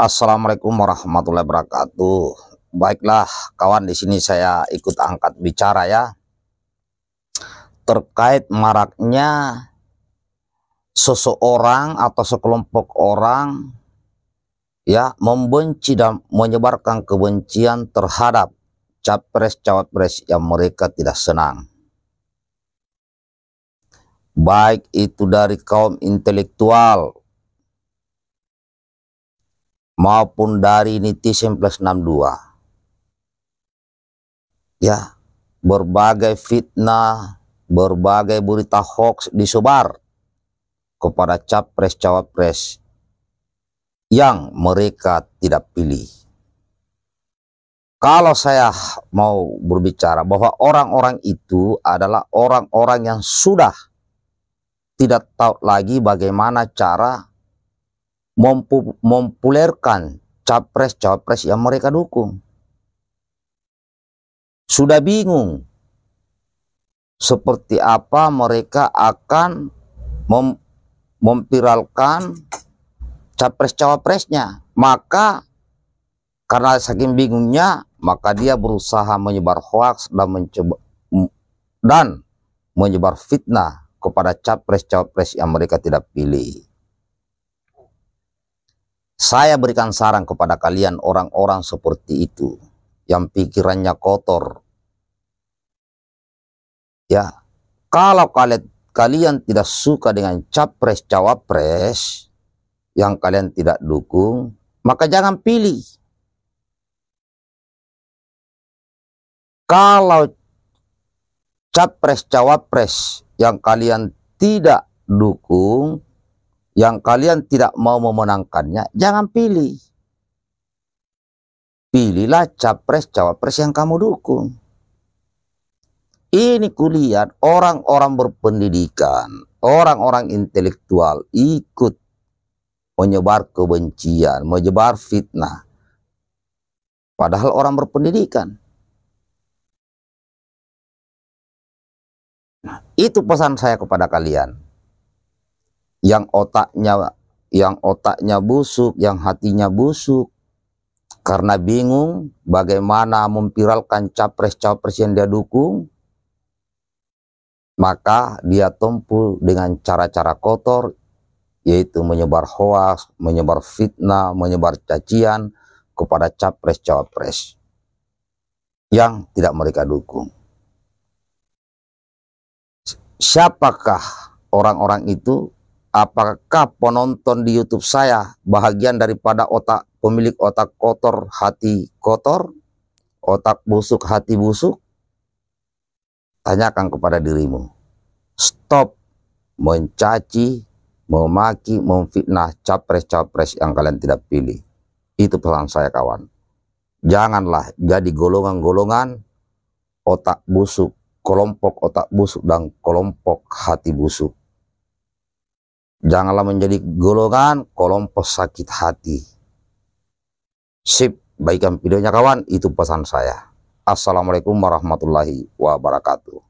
Assalamualaikum warahmatullahi wabarakatuh. Baiklah, kawan di sini saya ikut angkat bicara ya terkait maraknya seseorang atau sekelompok orang ya membenci dan menyebarkan kebencian terhadap capres-cawapres yang mereka tidak senang. Baik itu dari kaum intelektual maupun dari netizen plus 62. Ya, berbagai fitnah, berbagai berita hoax disebar kepada capres-cawapres yang mereka tidak pilih. Kalau saya mau berbicara bahwa orang-orang itu adalah orang-orang yang sudah tidak tahu lagi bagaimana cara mempu mempopulerkan capres-capres yang mereka dukung. Sudah bingung seperti apa mereka akan mem memviralkan capres-cawapresnya. Maka karena saking bingungnya, maka dia berusaha menyebar hoaks dan mencoba dan menyebar fitnah kepada capres cawapres yang mereka tidak pilih. Saya berikan saran kepada kalian orang-orang seperti itu yang pikirannya kotor. Ya, kalau kalian kalian tidak suka dengan capres cawapres yang kalian tidak dukung, maka jangan pilih. Kalau capres cawapres yang kalian tidak dukung, yang kalian tidak mau memenangkannya, jangan pilih. Pilihlah capres-cawapres yang kamu dukung. Ini kulihat orang-orang berpendidikan, orang-orang intelektual ikut menyebar kebencian, menyebar fitnah. Padahal orang berpendidikan. Nah, itu pesan saya kepada kalian yang otaknya yang otaknya busuk, yang hatinya busuk karena bingung bagaimana memviralkan capres-capres yang dia dukung maka dia tempuh dengan cara-cara kotor yaitu menyebar hoaks, menyebar fitnah, menyebar cacian kepada capres-cawapres yang tidak mereka dukung. Siapakah orang-orang itu apakah penonton di YouTube saya bahagian daripada otak pemilik otak kotor, hati kotor, otak busuk, hati busuk? Tanyakan kepada dirimu. Stop mencaci, memaki, memfitnah capres-capres yang kalian tidak pilih. Itu pesan saya kawan. Janganlah jadi golongan-golongan otak busuk, kelompok otak busuk dan kelompok hati busuk. Janganlah menjadi golongan kolom pesakit hati. Sip, baikkan videonya kawan, itu pesan saya. Assalamualaikum warahmatullahi wabarakatuh.